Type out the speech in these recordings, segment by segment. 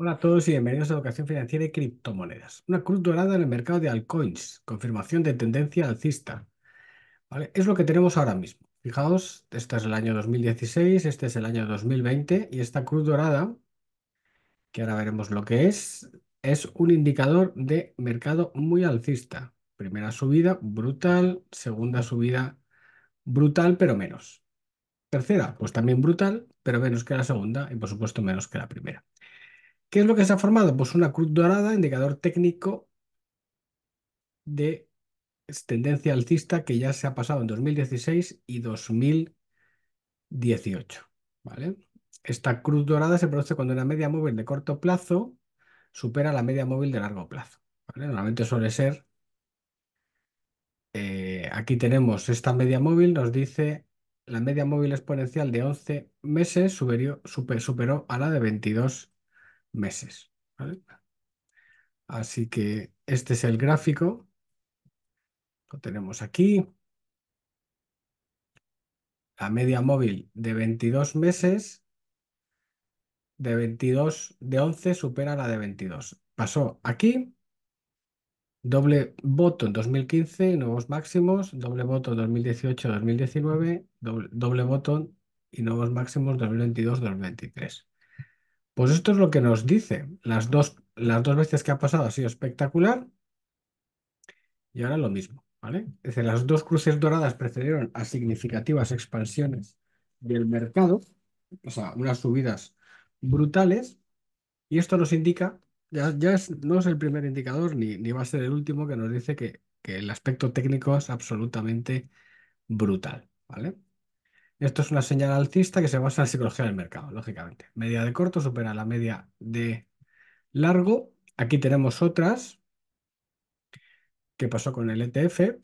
Hola a todos y bienvenidos a Educación Financiera y Criptomonedas. Una cruz dorada en el mercado de altcoins, confirmación de tendencia alcista. Es lo que tenemos ahora mismo. Fijaos, este es el año 2016, este es el año 2020 y esta cruz dorada, que ahora veremos lo que es, es un indicador de mercado muy alcista. Primera subida brutal, segunda subida brutal pero menos. Tercera, pues también brutal, pero menos que la segunda y por supuesto menos que la primera. ¿Qué es lo que se ha formado? Pues una cruz dorada, indicador técnico de tendencia alcista que ya se ha pasado en 2016 y 2018. ¿vale? Esta cruz dorada se produce cuando una media móvil de corto plazo supera la media móvil de largo plazo. Normalmente suele ser, eh, aquí tenemos esta media móvil, nos dice la media móvil exponencial de 11 meses superó a la de 22 meses. Así que este es el gráfico. Lo tenemos aquí. La media móvil de 22 meses, de 22, de 11 supera la de 22. Pasó aquí, doble voto en 2015, nuevos máximos, doble voto 2018-2019, doble, doble voto y nuevos máximos 2022-2023. Pues esto es lo que nos dice. Las dos, las dos veces que ha pasado ha sido espectacular y ahora lo mismo. ¿vale? Es decir, las dos cruces doradas precedieron a significativas expansiones del mercado, o sea, unas subidas brutales, y esto nos indica, ya, no es el primer indicador ni, va a ser el último que nos dice que, que el aspecto técnico es absolutamente brutal. ¿vale? Esto es una señal alcista que se basa en la psicología del mercado, lógicamente. Media de corto supera la media de largo. Aquí tenemos otras. ¿Qué pasó con el ETF?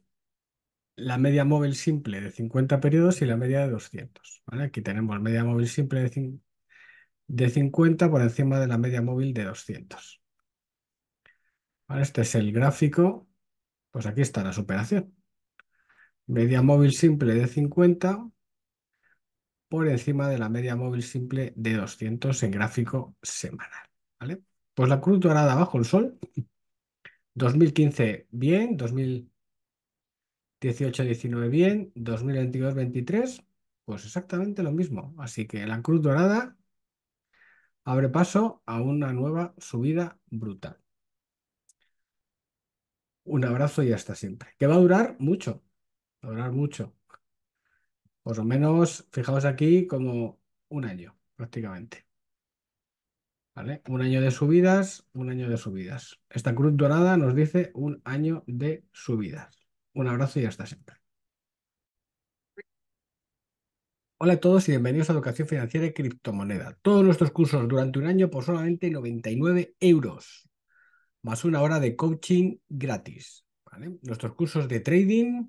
La media móvil simple de 50 periodos y la media de 200. Aquí tenemos media móvil simple de, de 50 por encima de la media móvil de 200. Este es el gráfico. Pues aquí está la superación. Media móvil simple de 50 por encima de la media móvil simple de 200 en gráfico semanal. ¿vale? Pues la cruz dorada bajo el sol, 2015 bien, 2018-19 bien, 2022-23 pues exactamente lo mismo. Así que la cruz dorada abre paso a una nueva subida brutal. Un abrazo y hasta siempre. Que va a durar mucho, va a durar mucho. Por lo menos, fijaos aquí, como un año prácticamente. ¿Vale? Un año de subidas, un año de subidas. Esta cruz dorada nos dice un año de subidas. Un abrazo y hasta siempre. Hola a todos y bienvenidos a Educación Financiera y Criptomoneda. Todos nuestros cursos durante un año por solamente 99 euros, más una hora de coaching gratis. Nuestros cursos de trading,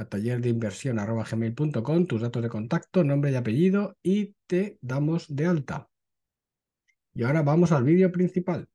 a tallerdeinversión.com tus datos de contacto, nombre y apellido y te damos de alta. Y ahora vamos al vídeo principal.